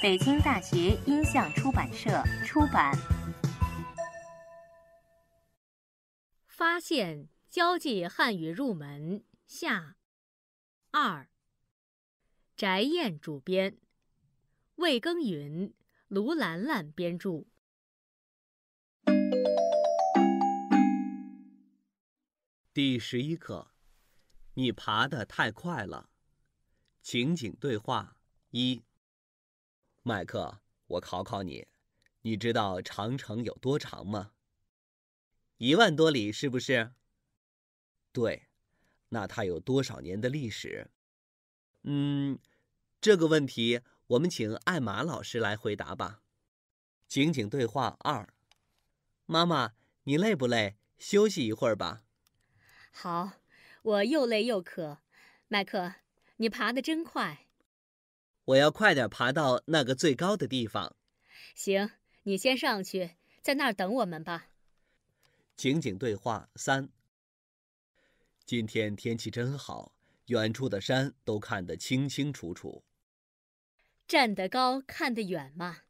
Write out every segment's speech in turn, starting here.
北京大学音像出版社出版，《发现交际汉语入门下二》，翟燕主编，魏耕耘、卢兰兰编著。第十一课，你爬得太快了。情景对话一。麦克，我考考你，你知道长城有多长吗？一万多里，是不是？对，那它有多少年的历史？嗯，这个问题我们请艾玛老师来回答吧。情景对话二：妈妈，你累不累？休息一会儿吧。好，我又累又渴。麦克，你爬的真快。我要快点爬到那个最高的地方。行，你先上去，在那儿等我们吧。情景对话三。今天天气真好，远处的山都看得清清楚楚。站得高看得远吗？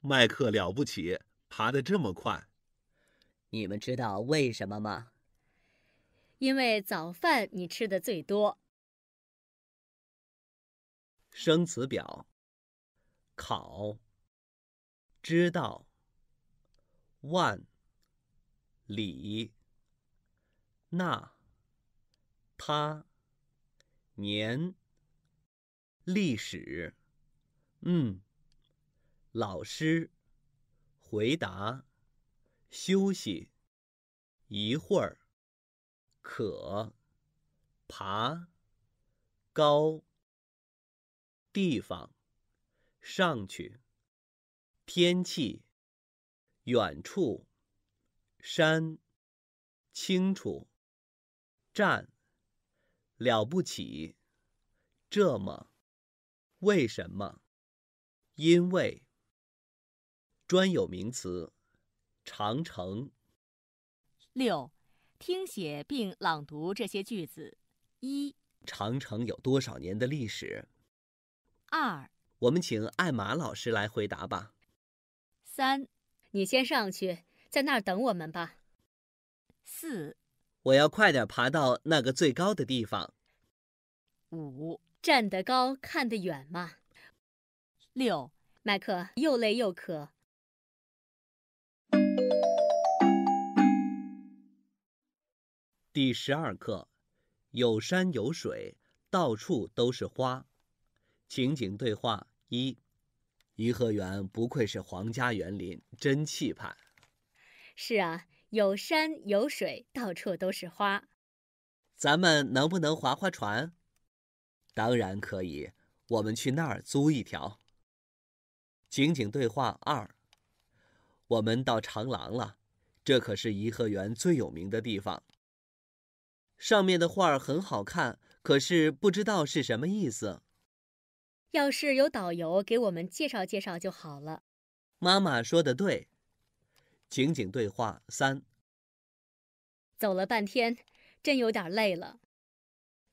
麦克了不起，爬得这么快。你们知道为什么吗？因为早饭你吃的最多。生词表，考，知道，万，里，那，他，年，历史，嗯，老师，回答，休息，一会儿，可，爬，高。地方，上去。天气，远处，山，清楚，站，了不起，这么，为什么？因为。专有名词，长城。六，听写并朗读这些句子。一，长城有多少年的历史？二，我们请艾玛老师来回答吧。三，你先上去，在那儿等我们吧。四，我要快点爬到那个最高的地方。五，站得高看得远嘛。六，麦克又累又渴。第十二课，有山有水，到处都是花。情景对话一：颐和园不愧是皇家园林，真气派。是啊，有山有水，到处都是花。咱们能不能划划船？当然可以，我们去那儿租一条。情景对话二：我们到长廊了，这可是颐和园最有名的地方。上面的画儿很好看，可是不知道是什么意思。要是有导游给我们介绍介绍就好了。妈妈说的对。情景对话三。走了半天，真有点累了。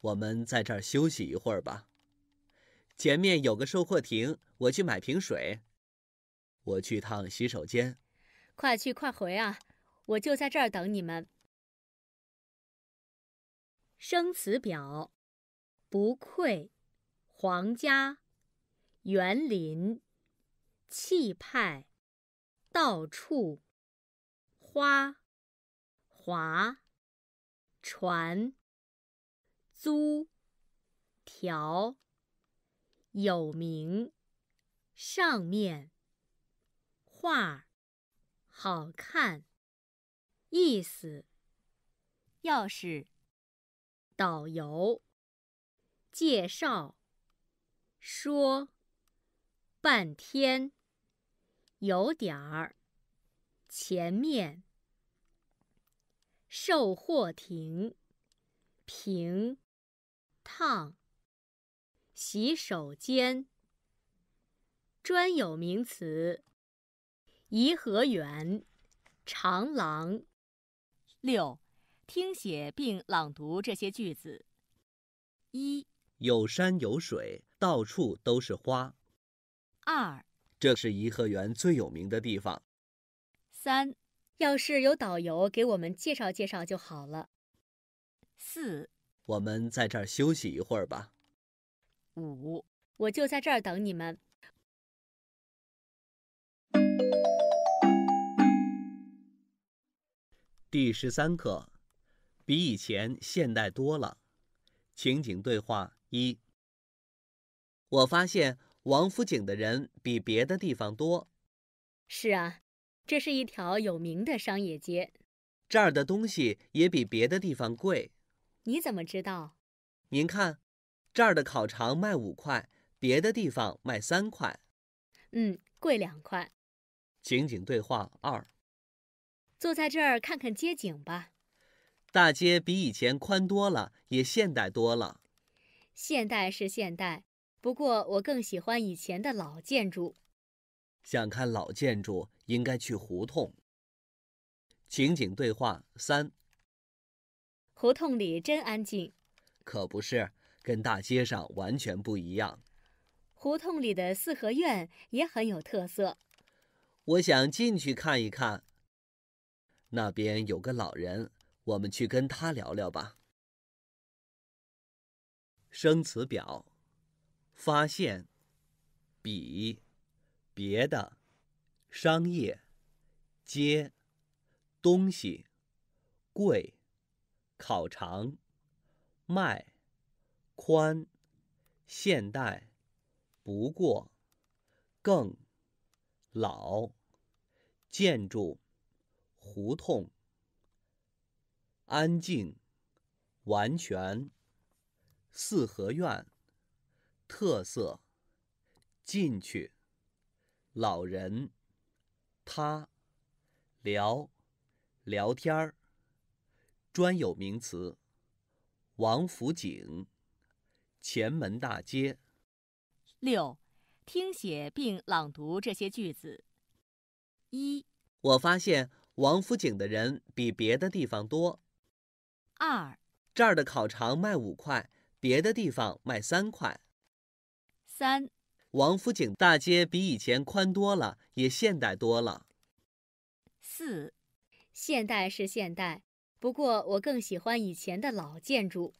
我们在这儿休息一会儿吧。前面有个售货亭，我去买瓶水。我去趟洗手间。快去快回啊！我就在这儿等你们。生词表：不愧，皇家。园林气派，到处花华，船租条有名，上面画好看，意思钥匙导游介绍说。半天，有点儿，前面，售货亭，平烫，洗手间，专有名词，颐和园，长廊。六，听写并朗读这些句子。一，有山有水，到处都是花。二，这是颐和园最有名的地方。三，要是有导游给我们介绍介绍就好了。四，我们在这儿休息一会儿吧。五，我就在这儿等你们。第十三课，比以前现代多了。情景对话一，我发现。王府井的人比别的地方多。是啊，这是一条有名的商业街，这儿的东西也比别的地方贵。你怎么知道？您看，这儿的烤肠卖五块，别的地方卖三块，嗯，贵两块。情景对话二：坐在这儿看看街景吧。大街比以前宽多了，也现代多了。现代是现代。不过，我更喜欢以前的老建筑。想看老建筑，应该去胡同。情景对话三。胡同里真安静，可不是，跟大街上完全不一样。胡同里的四合院也很有特色。我想进去看一看。那边有个老人，我们去跟他聊聊吧。生词表。发现，比别的商业街东西贵，烤肠卖宽，现代不过更老建筑胡同安静，完全四合院。特色，进去，老人，他，聊，聊天儿。专有名词：王府井、前门大街。六，听写并朗读这些句子。一，我发现王府井的人比别的地方多。二，这儿的烤肠卖五块，别的地方卖三块。三，王府井大街比以前宽多了，也现代多了。四，现代是现代，不过我更喜欢以前的老建筑。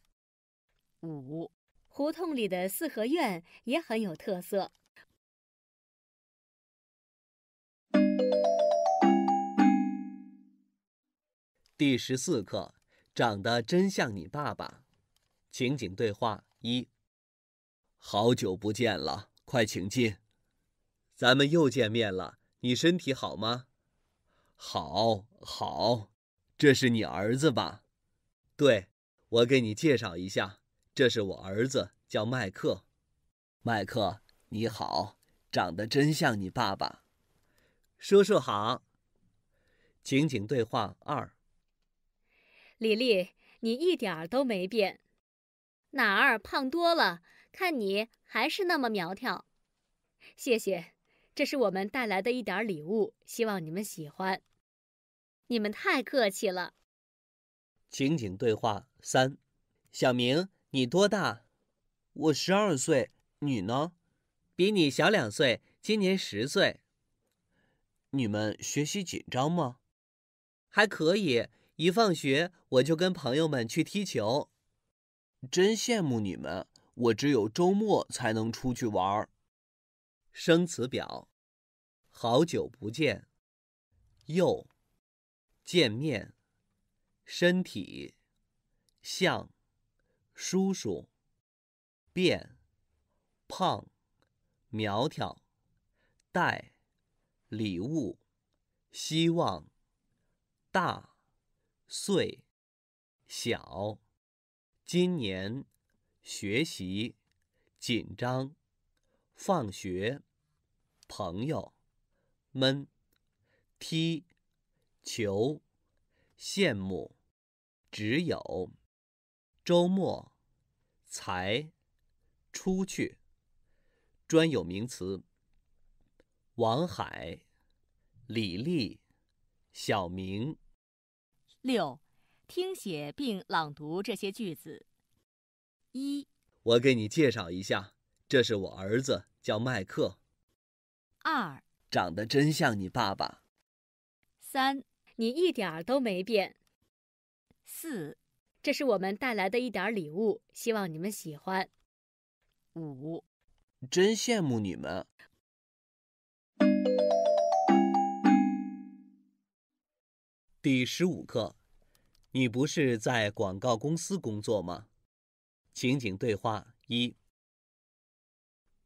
五，胡同里的四合院也很有特色。第十四课，长得真像你爸爸。情景对话一。好久不见了，快请进。咱们又见面了，你身体好吗？好，好。这是你儿子吧？对，我给你介绍一下，这是我儿子，叫麦克。麦克，你好，长得真像你爸爸。叔叔好。情景对话二。李丽，你一点儿都没变，哪儿胖多了？看你还是那么苗条，谢谢，这是我们带来的一点礼物，希望你们喜欢。你们太客气了。情景对话三：小明，你多大？我十二岁，你呢？比你小两岁，今年十岁。你们学习紧张吗？还可以，一放学我就跟朋友们去踢球。真羡慕你们。我只有周末才能出去玩儿。生词表：好久不见，又见面，身体像叔叔变胖苗条，带礼物，希望大岁小，今年。学习紧张，放学，朋友，闷，踢球，羡慕，只有周末才出去。专有名词：王海、李丽、小明。六，听写并朗读这些句子。一，我给你介绍一下，这是我儿子，叫麦克。二，长得真像你爸爸。三，你一点儿都没变。四，这是我们带来的一点礼物，希望你们喜欢。五，真羡慕你们。第十五课，你不是在广告公司工作吗？情景对话一：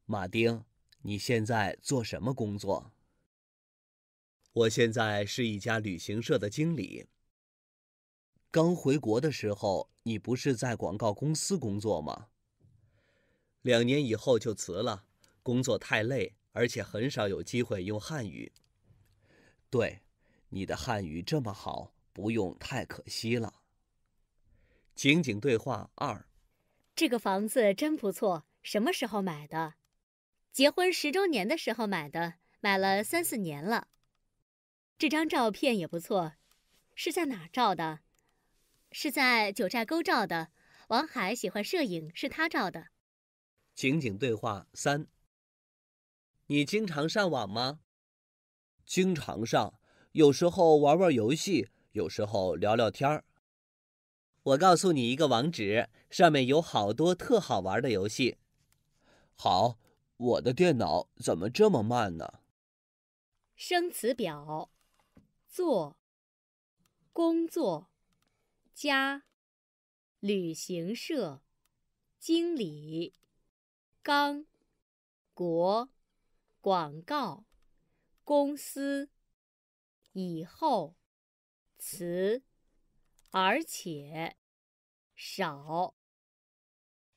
马丁，你现在做什么工作？我现在是一家旅行社的经理。刚回国的时候，你不是在广告公司工作吗？两年以后就辞了，工作太累，而且很少有机会用汉语。对，你的汉语这么好，不用太可惜了。情景对话二。这个房子真不错，什么时候买的？结婚十周年的时候买的，买了三四年了。这张照片也不错，是在哪照的？是在九寨沟照的。王海喜欢摄影，是他照的。情景对话三。你经常上网吗？经常上，有时候玩玩游戏，有时候聊聊天儿。我告诉你一个网址，上面有好多特好玩的游戏。好，我的电脑怎么这么慢呢？生词表：做、工作、家、旅行社、经理、刚、国、广告公司、以后、词。而且少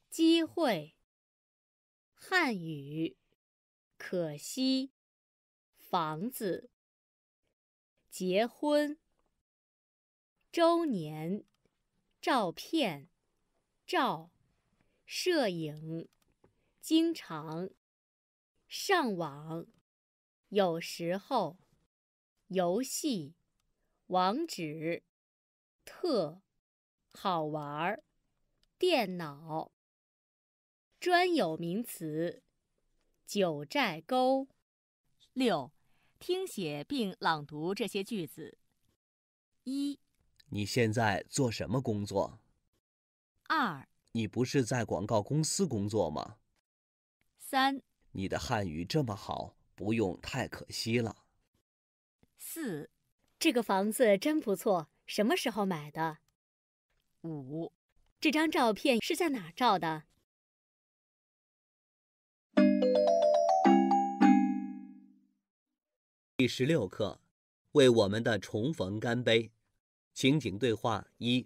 机会，汉语可惜房子结婚周年照片照摄影经常上网有时候游戏网址。特好玩儿，电脑。专有名词，九寨沟。六，听写并朗读这些句子。一，你现在做什么工作？二，你不是在广告公司工作吗？三，你的汉语这么好，不用太可惜了。四，这个房子真不错。什么时候买的？五。这张照片是在哪照的？第十六课，为我们的重逢干杯。情景对话一：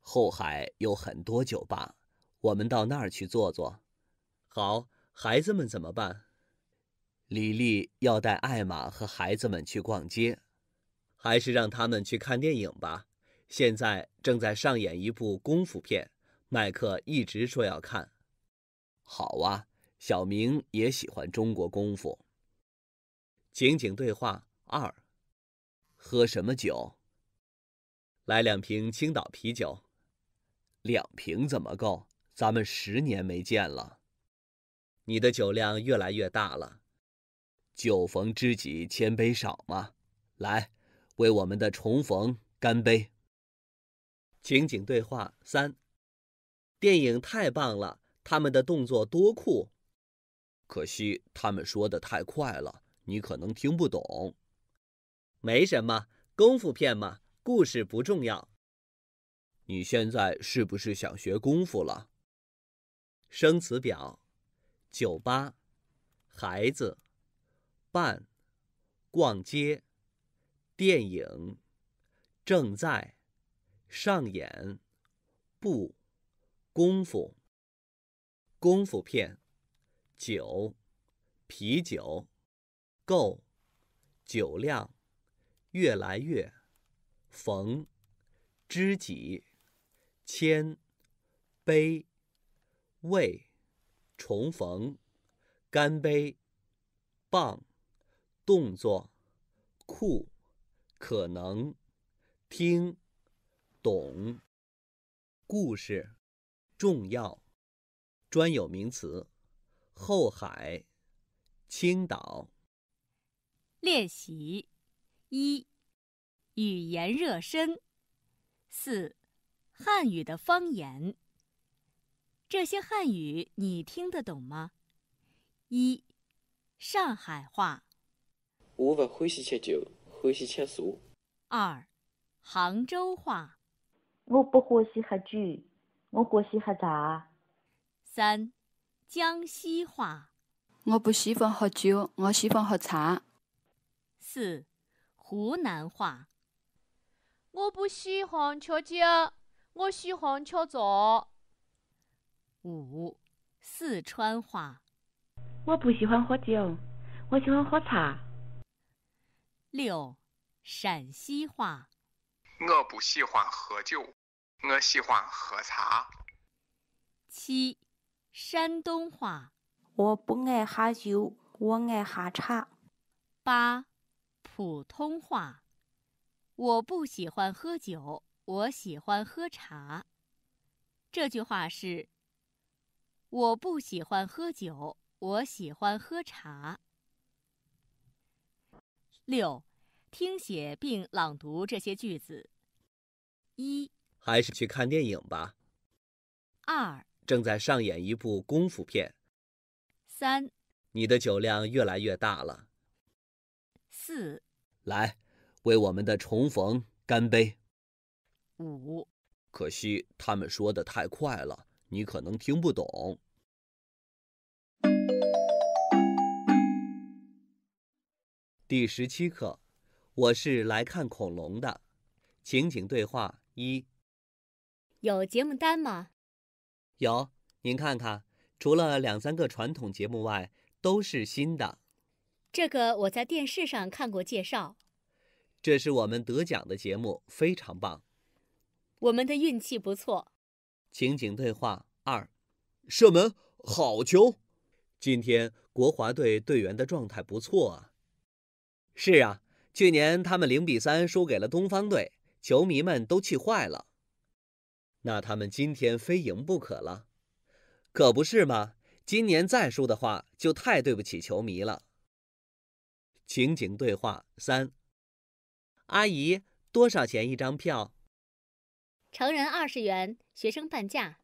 后海有很多酒吧，我们到那儿去坐坐。好，孩子们怎么办？李丽要带艾玛和孩子们去逛街。还是让他们去看电影吧。现在正在上演一部功夫片，麦克一直说要看。好啊，小明也喜欢中国功夫。情景对话二：喝什么酒？来两瓶青岛啤酒。两瓶怎么够？咱们十年没见了，你的酒量越来越大了。酒逢知己千杯少嘛，来。为我们的重逢干杯。情景对话三：电影太棒了，他们的动作多酷。可惜他们说的太快了，你可能听不懂。没什么，功夫片嘛，故事不重要。你现在是不是想学功夫了？生词表：酒吧、孩子、伴、逛街。电影正在上演。不，功夫功夫片。酒，啤酒够酒量，越来越。逢知己，千杯未重逢，干杯！棒，动作酷。可能，听，懂，故事，重要，专有名词，后海，青岛。练习一，语言热身。四，汉语的方言。这些汉语你听得懂吗？一，上海话。我不欢喜吃酒。欢喜吃素。二，杭州话，我不欢喜喝酒，我欢喜喝茶。三，江西话，我不喜欢喝酒，我喜欢喝茶。四，湖南话，我不喜欢吃酒，我喜欢吃茶。五，四川话，我不喜欢喝酒，我喜欢喝茶。六，陕西话。我不喜欢喝酒，我喜欢喝茶。七，山东话。我不爱喝酒，我爱喝茶。八，普通话。我不喜欢喝酒，我喜欢喝茶。这句话是：我不喜欢喝酒，我喜欢喝茶。六，听写并朗读这些句子。一，还是去看电影吧。二，正在上演一部功夫片。三，你的酒量越来越大了。四，来，为我们的重逢干杯。五，可惜他们说的太快了，你可能听不懂。第十七课，我是来看恐龙的。情景对话一：有节目单吗？有，您看看，除了两三个传统节目外，都是新的。这个我在电视上看过介绍。这是我们得奖的节目，非常棒。我们的运气不错。情景对话二：射门，好球！今天国华队队员的状态不错啊。是啊，去年他们零比三输给了东方队，球迷们都气坏了。那他们今天非赢不可了，可不是吗？今年再输的话，就太对不起球迷了。情景对话三：阿姨，多少钱一张票？成人二十元，学生半价。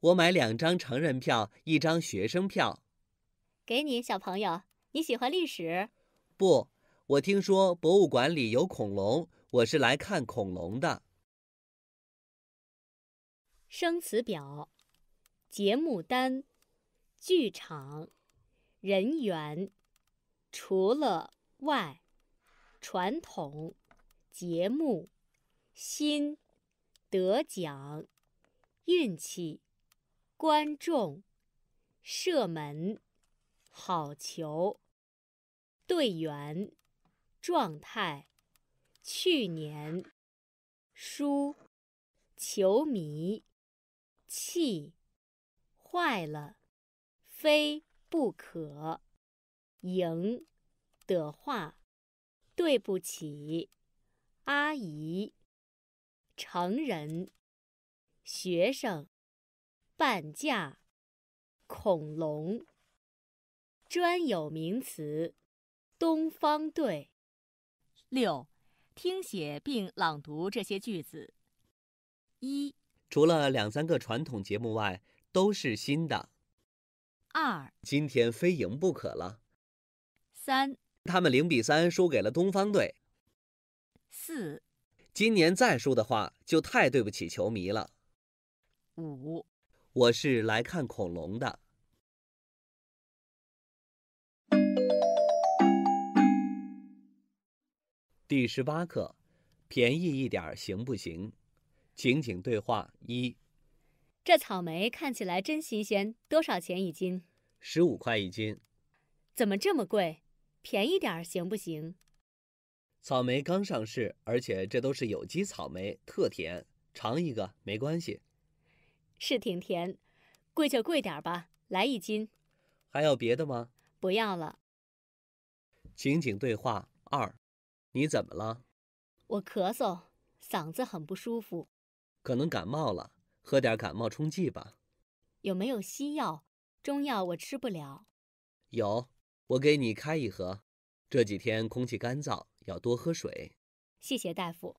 我买两张成人票，一张学生票。给你，小朋友，你喜欢历史？不。我听说博物馆里有恐龙，我是来看恐龙的。生词表、节目单、剧场、人员、除了、外、传统、节目、新、得奖、运气、观众、射门、好球、队员。状态，去年，书，球迷，气坏了，非不可，赢的话，对不起，阿姨，成人，学生，半价，恐龙，专有名词，东方队。六，听写并朗读这些句子。一，除了两三个传统节目外，都是新的。二，今天非赢不可了。三，他们零比三输给了东方队。四，今年再输的话，就太对不起球迷了。五，我是来看恐龙的。第十八课，便宜一点行不行？情景对话一：这草莓看起来真新鲜，多少钱一斤？十五块一斤。怎么这么贵？便宜点行不行？草莓刚上市，而且这都是有机草莓，特甜。尝一个没关系。是挺甜，贵就贵点吧。来一斤。还有别的吗？不要了。情景对话二。你怎么了？我咳嗽，嗓子很不舒服，可能感冒了，喝点感冒冲剂吧。有没有西药？中药我吃不了。有，我给你开一盒。这几天空气干燥，要多喝水。谢谢大夫。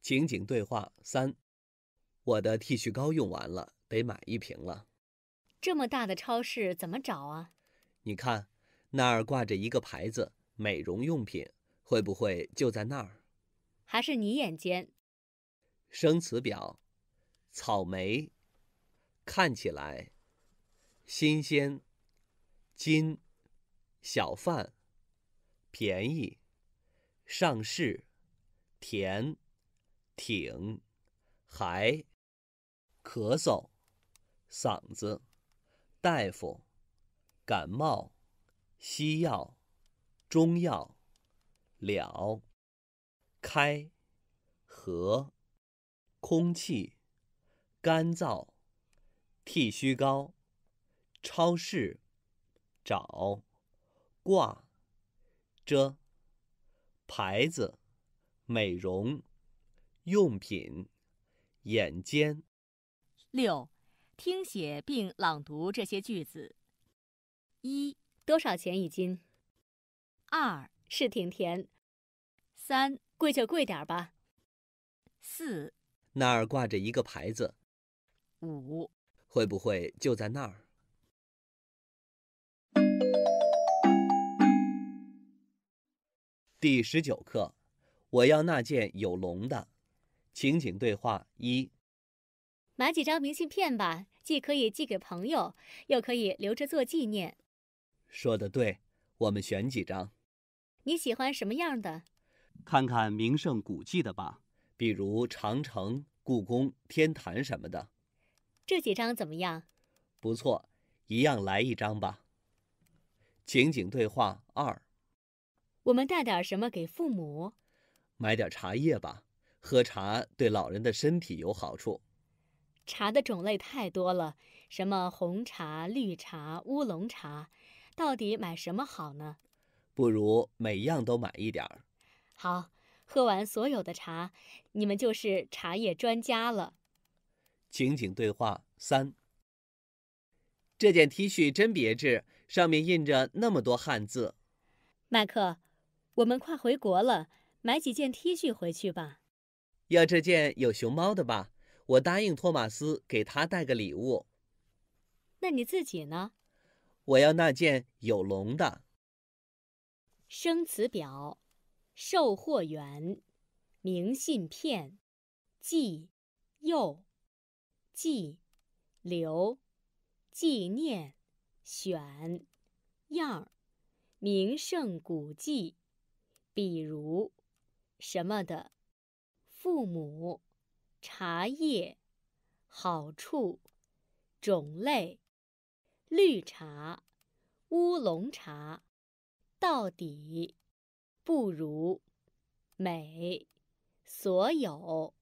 情景对话三：我的剃须膏用完了，得买一瓶了。这么大的超市怎么找啊？你看那儿挂着一个牌子。美容用品会不会就在那儿？还是你眼尖？生词表：草莓，看起来新鲜。金小贩便宜，上市甜挺还咳嗽，嗓子大夫感冒，西药。中药，了，开，和，空气，干燥，剃须膏，超市，找，挂，着，牌子，美容用品，眼尖。六，听写并朗读这些句子。一，多少钱一斤？二是挺甜，三贵就贵点吧。四那儿挂着一个牌子。五会不会就在那儿？第十九课，我要那件有龙的。情景对话一，买几张明信片吧，既可以寄给朋友，又可以留着做纪念。说的对，我们选几张。你喜欢什么样的？看看名胜古迹的吧，比如长城、故宫、天坛什么的。这几张怎么样？不错，一样来一张吧。情景对话二：我们带点什么给父母？买点茶叶吧，喝茶对老人的身体有好处。茶的种类太多了，什么红茶、绿茶、乌龙茶，到底买什么好呢？不如每样都买一点儿。好，喝完所有的茶，你们就是茶叶专家了。情景对话三。这件 T 恤真别致，上面印着那么多汉字。麦克，我们快回国了，买几件 T 恤回去吧。要这件有熊猫的吧，我答应托马斯给他带个礼物。那你自己呢？我要那件有龙的。生词表：售货员、明信片、寄、又、记、留、纪念、选样、名胜古迹，比如什么的。父母、茶叶、好处、种类、绿茶、乌龙茶。到底不如美所有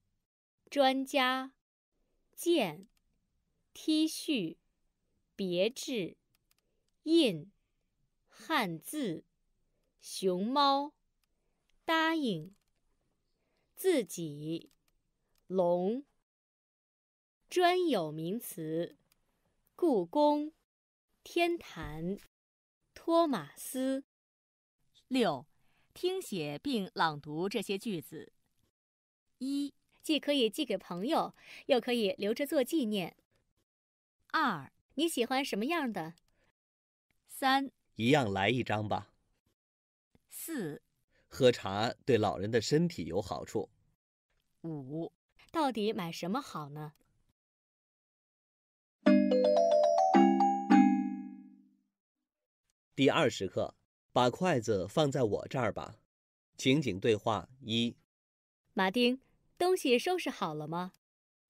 专家建 T 恤别致印汉字熊猫答应自己龙专有名词故宫天坛托马斯。六，听写并朗读这些句子。一，既可以寄给朋友，又可以留着做纪念。二，你喜欢什么样的？三，一样来一张吧。四，喝茶对老人的身体有好处。五，到底买什么好呢？第二十课。把筷子放在我这儿吧。情景对话一：马丁，东西收拾好了吗？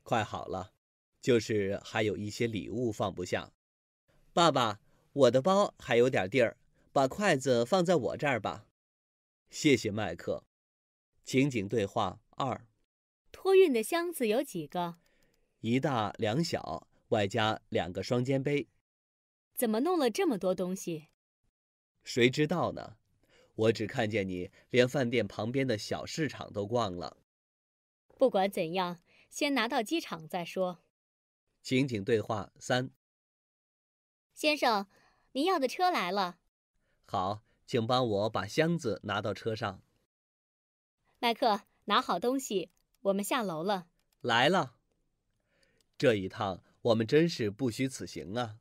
快好了，就是还有一些礼物放不下。爸爸，我的包还有点地儿，把筷子放在我这儿吧。谢谢，麦克。情景对话二：托运的箱子有几个？一大两小，外加两个双肩背。怎么弄了这么多东西？谁知道呢？我只看见你连饭店旁边的小市场都逛了。不管怎样，先拿到机场再说。情景对话三：先生，您要的车来了。好，请帮我把箱子拿到车上。麦克，拿好东西，我们下楼了。来了。这一趟我们真是不虚此行啊。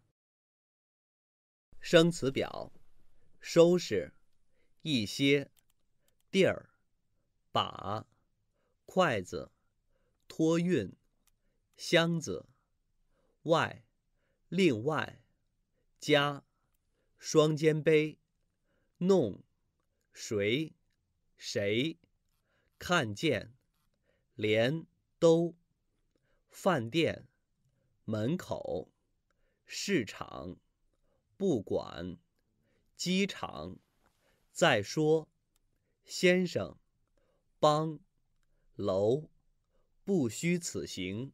生词表。收拾一些地儿，把筷子托运箱子外，另外加双肩背弄谁谁看见连都饭店门口市场不管。机场。再说，先生，帮楼，不虚此行。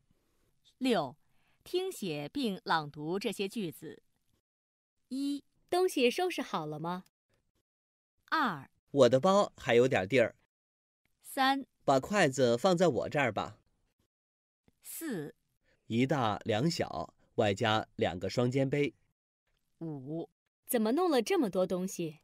六，听写并朗读这些句子。一，东西收拾好了吗？二，我的包还有点地儿。三，把筷子放在我这儿吧。四，一大两小，外加两个双肩背。五。怎么弄了这么多东西？